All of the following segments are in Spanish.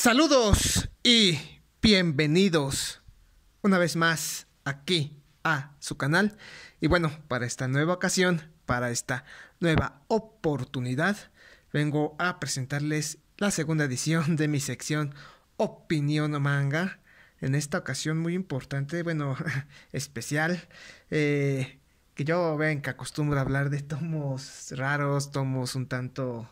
Saludos y bienvenidos una vez más aquí a su canal. Y bueno, para esta nueva ocasión, para esta nueva oportunidad, vengo a presentarles la segunda edición de mi sección Opinión Manga. En esta ocasión muy importante, bueno, especial. Eh, que yo ven que acostumbro a hablar de tomos raros, tomos un tanto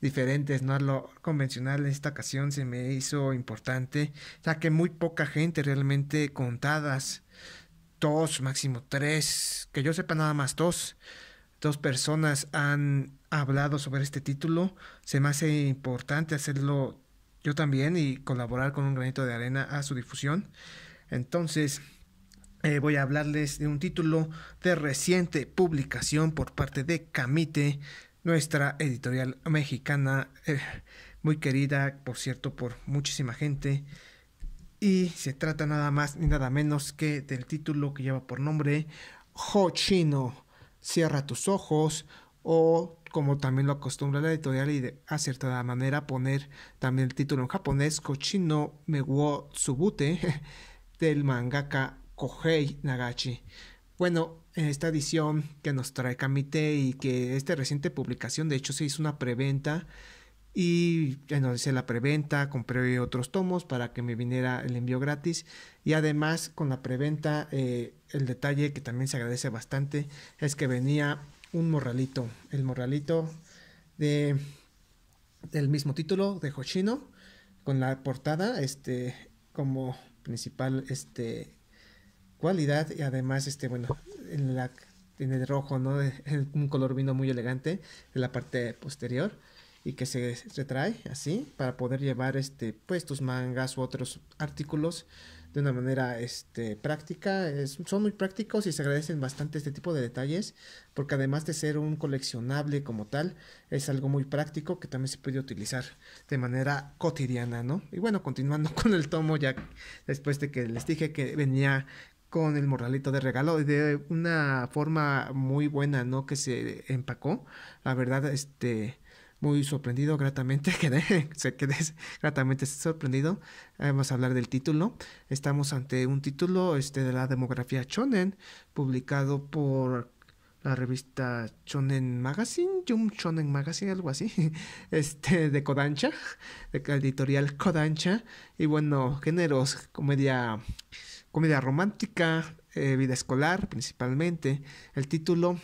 diferentes, no a lo convencional. En esta ocasión se me hizo importante, ya que muy poca gente realmente contadas, dos, máximo tres, que yo sepa nada más dos, dos personas han hablado sobre este título. Se me hace importante hacerlo yo también y colaborar con un granito de arena a su difusión. Entonces, eh, voy a hablarles de un título de reciente publicación por parte de Camite nuestra editorial mexicana, eh, muy querida, por cierto, por muchísima gente. Y se trata nada más ni nada menos que del título que lleva por nombre Ho Chino, cierra tus ojos o como también lo acostumbra la editorial y de acertada manera poner también el título en japonés Cochino Meguotsubute Tsubute del mangaka Kohei Nagachi. Bueno, en esta edición que nos trae Camite y que esta reciente publicación, de hecho, se hizo una preventa y bueno, hice la preventa, compré otros tomos para que me viniera el envío gratis y además con la preventa eh, el detalle que también se agradece bastante es que venía un morralito, el morralito de del mismo título de Hoshino con la portada este como principal este cualidad y además, este, bueno, en, la, tiene el rojo, ¿no? un color vino muy elegante en la parte posterior y que se trae así para poder llevar este pues tus mangas u otros artículos de una manera este práctica son muy prácticos y se agradecen bastante este tipo de detalles porque además de ser un coleccionable como tal es algo muy práctico que también se puede utilizar de manera cotidiana no y bueno continuando con el tomo ya después de que les dije que venía con el morralito de regalo de una forma muy buena, ¿no? Que se empacó. La verdad, este, muy sorprendido, gratamente, quedé, se quedé gratamente sorprendido. Eh, vamos a hablar del título. Estamos ante un título este, de la demografía Chonen, publicado por la revista Chonen Magazine, yum Chonen Magazine, algo así, este, de Kodansha, de la editorial Kodansha. Y bueno, géneros, comedia comedia romántica, eh, vida escolar principalmente. El título,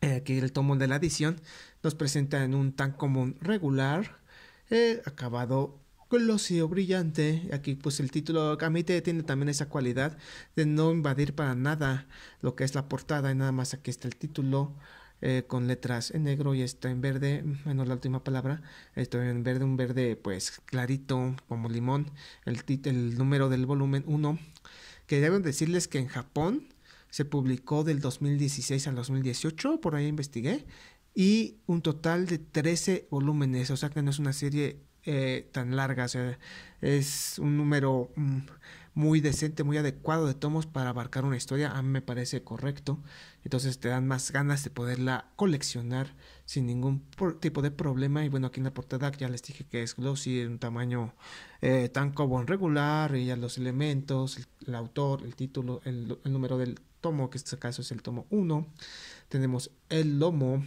eh, aquí el tomo de la edición, nos presenta en un tan común regular, eh, acabado glosio brillante. Aquí pues el título Camite tiene también esa cualidad de no invadir para nada lo que es la portada y nada más aquí está el título. Eh, con letras en negro y esto en verde, bueno, la última palabra, esto en verde, un verde pues clarito como limón, el, el número del volumen 1, que deben decirles que en Japón se publicó del 2016 al 2018, por ahí investigué, y un total de 13 volúmenes, o sea que no es una serie eh, tan larga, o sea, es un número... Mm, muy decente, muy adecuado de tomos para abarcar una historia, a mí me parece correcto. Entonces te dan más ganas de poderla coleccionar sin ningún tipo de problema. Y bueno, aquí en la portada ya les dije que es glossy, un tamaño eh, tan como regular, y ya los elementos, el, autor, el título, el, número del tomo, que en este caso es el tomo 1. Tenemos el lomo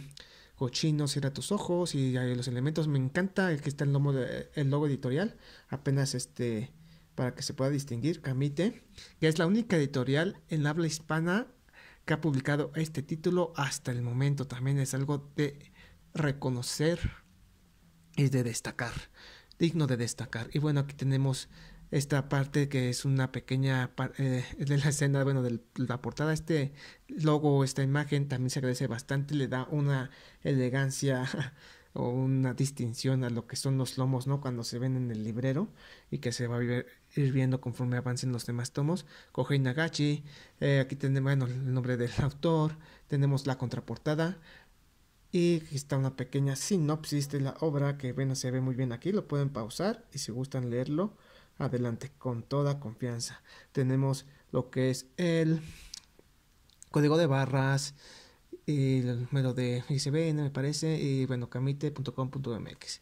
cochino, cierra tus ojos y hay los elementos. Me encanta el que está el, lomo de, el logo editorial. Apenas este para que se pueda distinguir, Camite, que es la única editorial en habla hispana que ha publicado este título hasta el momento. También es algo de reconocer y de destacar, digno de destacar. Y bueno, aquí tenemos esta parte que es una pequeña parte eh, de la escena, bueno, de la portada, este logo, esta imagen también se agradece bastante, le da una elegancia o una distinción a lo que son los lomos, ¿no? Cuando se ven en el librero y que se va a vivir ir viendo conforme avancen los demás tomos. Kohei Nagachi, eh, aquí tenemos el nombre del autor, tenemos la contraportada y aquí está una pequeña sinopsis de la obra que bueno, se ve muy bien aquí, lo pueden pausar y si gustan leerlo, adelante con toda confianza. Tenemos lo que es el código de barras y el número de ISBN me parece y bueno, camite.com.mx.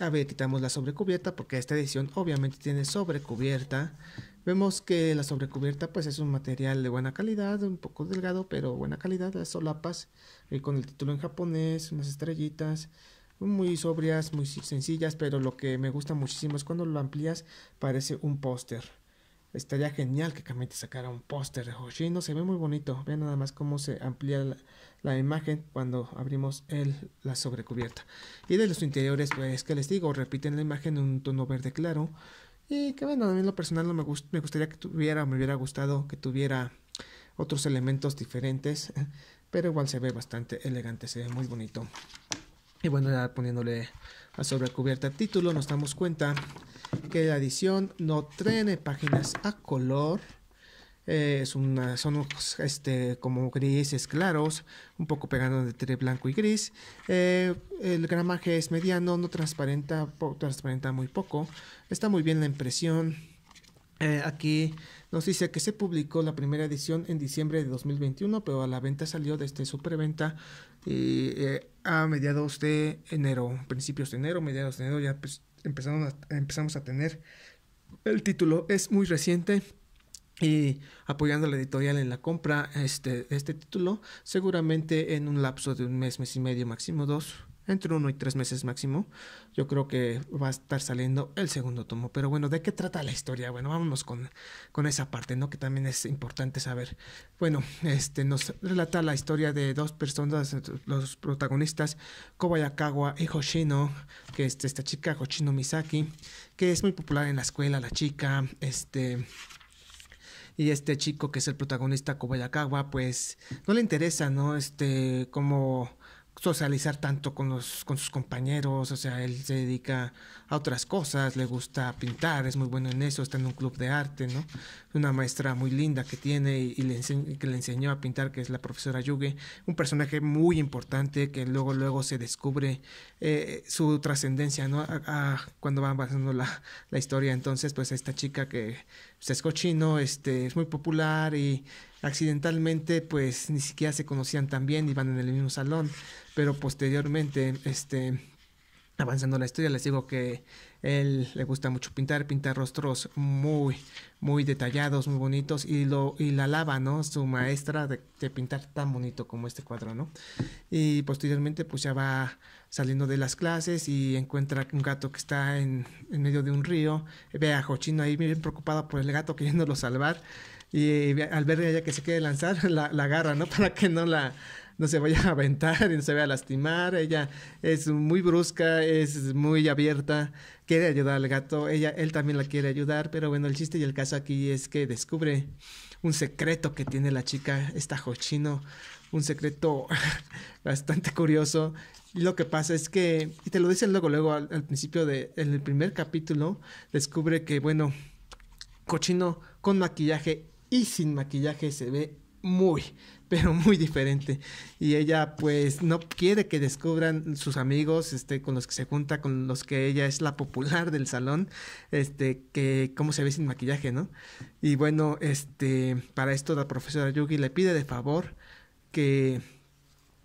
A ver, quitamos la sobrecubierta porque esta edición obviamente tiene sobrecubierta. Vemos que la sobrecubierta pues es un material de buena calidad, un poco delgado, pero buena calidad, las solapas, eh, con el título en japonés, unas estrellitas, muy sobrias, muy sencillas, pero lo que me gusta muchísimo es cuando lo amplías, parece un póster. Estaría genial que Kamite sacara un póster de Hoshino. Se ve muy bonito. Vean nada más cómo se amplía la, imagen cuando abrimos el, la sobrecubierta. Y de los interiores, pues, que les digo? Repiten la imagen en un tono verde claro. Y que bueno, a mí lo personal no me, me gustaría que tuviera, me hubiera gustado que tuviera otros elementos diferentes. Pero igual se ve bastante elegante, se ve muy bonito. Y bueno, ya poniéndole a sobrecubierta título, nos damos cuenta que la edición no trae páginas a color. Eh, es una, son este, como grises claros, un poco pegando entre blanco y gris. Eh, el gramaje es mediano, no transparenta, transparenta muy poco. Está muy bien la impresión. Eh, aquí nos dice que se publicó la primera edición en diciembre de 2021, pero a la venta salió de este superventa eh, a mediados de enero, principios de enero, mediados de enero ya pues, empezamos a, empezamos a tener. El título es muy reciente y apoyando la editorial en la compra este, este título, seguramente en un lapso de un mes, mes y medio, máximo dos, entre uno y tres meses máximo, yo creo que va a estar saliendo el segundo tomo. Pero bueno, ¿de qué trata la historia? Bueno, vámonos con, con esa parte, ¿no? Que también es importante saber. Bueno, este nos relata la historia de dos personas, los protagonistas, Kobayakawa y Hoshino, que es este, esta chica, Hoshino Misaki, que es muy popular en la escuela, la chica, este y este chico que es el protagonista Kobayakawa pues no le interesa no este como socializar tanto con, los, con sus compañeros, o sea, él se dedica a otras cosas, le gusta pintar, es muy bueno en eso, está en un club de arte, ¿no? Una maestra muy linda que tiene y, le que le enseñó a pintar, que es la profesora Yuge, un personaje muy importante que luego, luego se descubre eh, su trascendencia, ¿no? cuando va avanzando la, historia, entonces, pues esta chica que pues, es cochino, este, es muy popular y accidentalmente pues ni siquiera se conocían tan bien, iban en el mismo salón, pero posteriormente, este, avanzando la historia, les digo que él le gusta mucho pintar, pintar rostros muy, muy detallados, muy bonitos, y lo, y la lava, ¿no? Su maestra de, pintar tan bonito como este cuadro, ¿no? Y posteriormente, pues ya va saliendo de las clases y encuentra un gato que está en, en medio de un río, ve a Jochino ahí bien preocupado por el gato queriéndolo salvar, y al ver ella que se quiere lanzar, la, agarra, ¿no? Para que no la no se vaya a aventar y no se vaya a lastimar. Ella es muy brusca, es muy abierta, quiere ayudar al gato. Ella, él también la quiere ayudar, pero bueno, el chiste y el caso aquí es que descubre un secreto que tiene la chica, esta cochino un secreto bastante curioso. Y lo que pasa es que, y te lo dicen luego, luego al, principio del el primer capítulo, descubre que, bueno, Cochino con maquillaje y sin maquillaje se ve muy, pero muy diferente. Y ella pues no quiere que descubran sus amigos, este, con los que se junta, con los que ella es la popular del salón, este, que cómo se ve sin maquillaje, ¿no? Y bueno, este, para esto la profesora Yugi le pide de favor que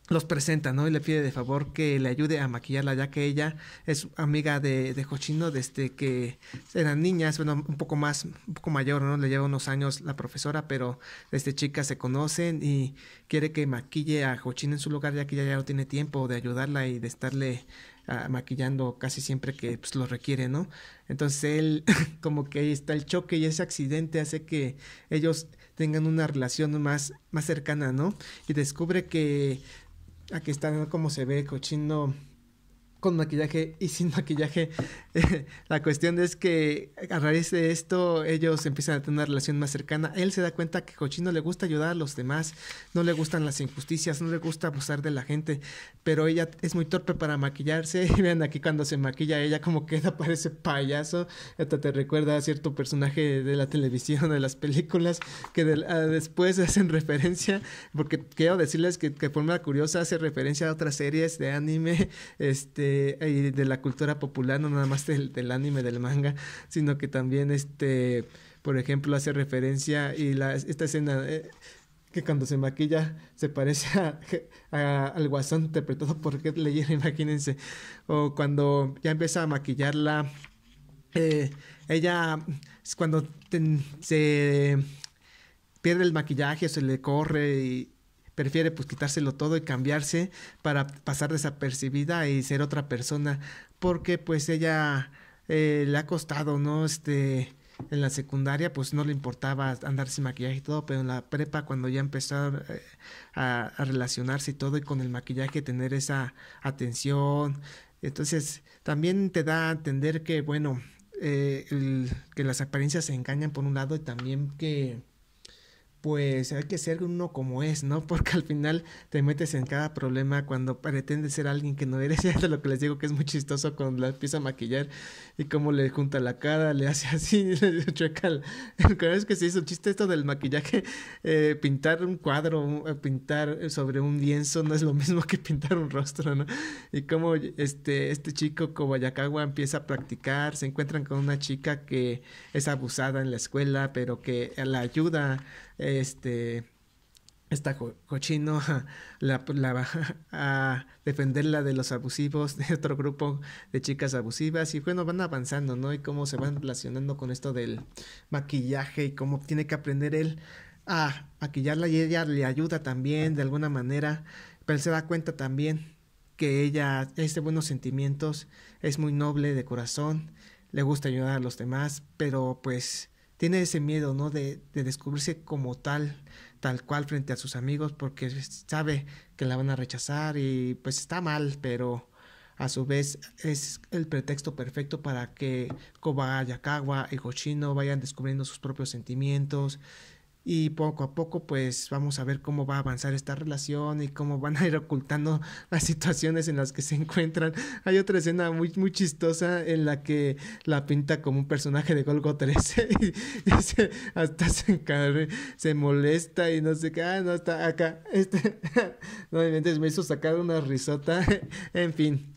los presenta, ¿no? Y le pide de favor que le ayude a maquillarla, ya que ella es amiga de, Jochino desde que eran niñas, bueno, un poco más, un poco mayor, ¿no? Le lleva unos años la profesora, pero desde chica se conocen y quiere que maquille a Jochino en su lugar, ya que ella ya no tiene tiempo de ayudarla y de estarle ah, maquillando casi siempre que pues, lo requiere, ¿no? Entonces él, como que ahí está el choque y ese accidente hace que ellos tengan una relación más, más cercana, ¿no? Y descubre que Aquí están como se ve cochino con maquillaje y sin maquillaje la cuestión es que a raíz de esto ellos empiezan a tener una relación más cercana. Él se da cuenta que Cochino le gusta ayudar a los demás, no le gustan las injusticias, no le gusta abusar de la gente, pero ella es muy torpe para maquillarse. Y vean aquí cuando se maquilla ella como queda, parece payaso, esto te recuerda a cierto personaje de la televisión, de las películas, que ah, después hacen referencia, porque quiero decirles que, de forma curiosa hace referencia a otras series de anime este, y de la cultura popular, no nada más del, anime, del manga, sino que también, este, por ejemplo, hace referencia y esta escena... Eh, que cuando se maquilla se parece al guasón interpretado por Heath imagínense. O cuando ya empieza a maquillarla, eh, ella cuando se pierde el maquillaje, se le corre y prefiere pues quitárselo todo y cambiarse para pasar desapercibida y ser otra persona porque pues ella eh, le ha costado, ¿no? Este, en la secundaria pues no le importaba andar sin maquillaje y todo, pero en la prepa cuando ya empezó eh, a, relacionarse y todo y con el maquillaje tener esa atención, entonces también te da a entender que bueno, eh, que las apariencias se engañan por un lado y también que pues hay que ser uno como es, ¿no? Porque al final te metes en cada problema cuando pretendes ser alguien que no eres. Ya de lo que les digo que es muy chistoso cuando la empieza a maquillar y cómo le junta la cara, le hace así, le chueca. Creo es que se hizo un chiste esto del maquillaje. Eh, pintar un cuadro, eh, pintar sobre un lienzo no es lo mismo que pintar un rostro, ¿no? Y cómo este, este chico Ayacagua empieza a practicar, se encuentran con una chica que es abusada en la escuela, pero que la ayuda este, está cochino la, la, a defenderla de los abusivos, de otro grupo de chicas abusivas. Y bueno, van avanzando, ¿no? Y cómo se van relacionando con esto del maquillaje y cómo tiene que aprender él a maquillarla y ella le ayuda también de alguna manera, pero él se da cuenta también que ella es de buenos sentimientos, es muy noble de corazón, le gusta ayudar a los demás, pero pues tiene ese miedo, ¿no? De, de, descubrirse como tal, tal cual frente a sus amigos, porque sabe que la van a rechazar y pues está mal, pero a su vez es el pretexto perfecto para que Kobayakawa y Hoshino vayan descubriendo sus propios sentimientos y poco a poco pues vamos a ver cómo va a avanzar esta relación y cómo van a ir ocultando las situaciones en las que se encuentran. Hay otra escena muy, muy chistosa en la que la pinta como un personaje de Golgo 13 y, hasta se se molesta y no sé qué, ah, no, está acá, este, no me hizo sacar una risota, en fin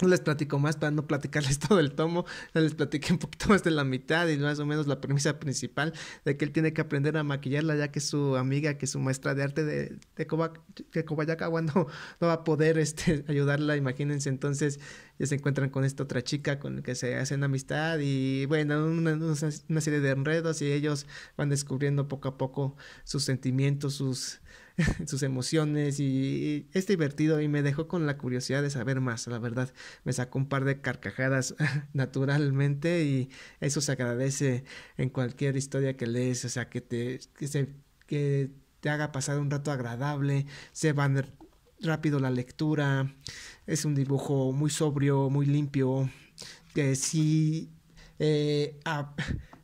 les platico más para no platicarles todo el tomo, les platiqué un poquito más de la mitad y más o menos la premisa principal de que él tiene que aprender a maquillarla ya que su amiga, que su maestra de arte de, de, Koba, no, va a poder este, ayudarla, imagínense, entonces ya se encuentran con esta otra chica con la que se hacen amistad y bueno, una serie de enredos y ellos van descubriendo poco a poco sus sentimientos, sus sus emociones y, es divertido y me dejó con la curiosidad de saber más, la verdad. Me sacó un par de carcajadas naturalmente y eso se agradece en cualquier historia que lees, o sea, que te, que se, que te haga pasar un rato agradable, se van rápido la lectura, es un dibujo muy sobrio, muy limpio, que sí... Eh,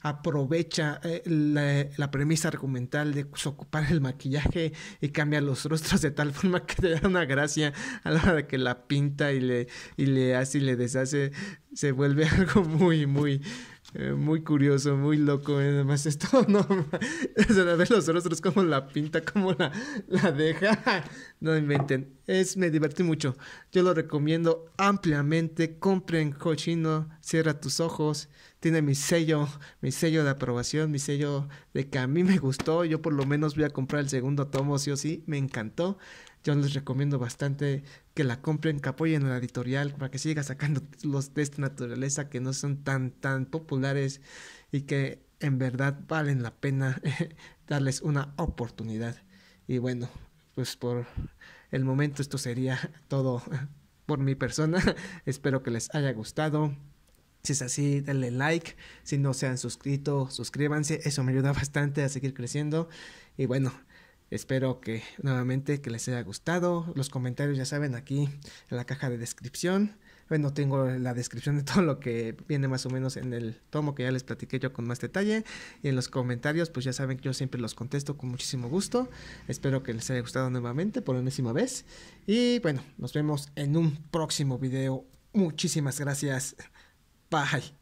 aprovecha eh, la, premisa argumental de ocupar el maquillaje y cambia los rostros de tal forma que te da una gracia a la hora de que la pinta y le, y le hace y le deshace, se vuelve algo muy, muy, eh, muy curioso, muy loco, eh, además esto no, es ver los rostros, como la pinta, como la, la deja, no inventen, es, me divertí mucho. Yo lo recomiendo ampliamente. Compren Cochino, cierra tus ojos. Tiene mi sello, mi sello de aprobación, mi sello de que a mí me gustó. Yo por lo menos voy a comprar el segundo tomo, sí o sí. Me encantó. Yo les recomiendo bastante que la compren, que apoyen a la editorial para que siga sacando los de esta naturaleza que no son tan, tan populares y que en verdad valen la pena darles una oportunidad. Y bueno, pues por el momento esto sería todo por mi persona. Espero que les haya gustado. Si es así, denle like. Si no se han suscrito, suscríbanse. Eso me ayuda bastante a seguir creciendo. Y bueno, espero que nuevamente que les haya gustado. Los comentarios ya saben aquí en la caja de descripción. Bueno, pues tengo la descripción de todo lo que viene más o menos en el tomo que ya les platiqué yo con más detalle. Y en los comentarios, pues ya saben que yo siempre los contesto con muchísimo gusto. Espero que les haya gustado nuevamente por la enésima vez. Y bueno, nos vemos en un próximo video. Muchísimas gracias. Bye.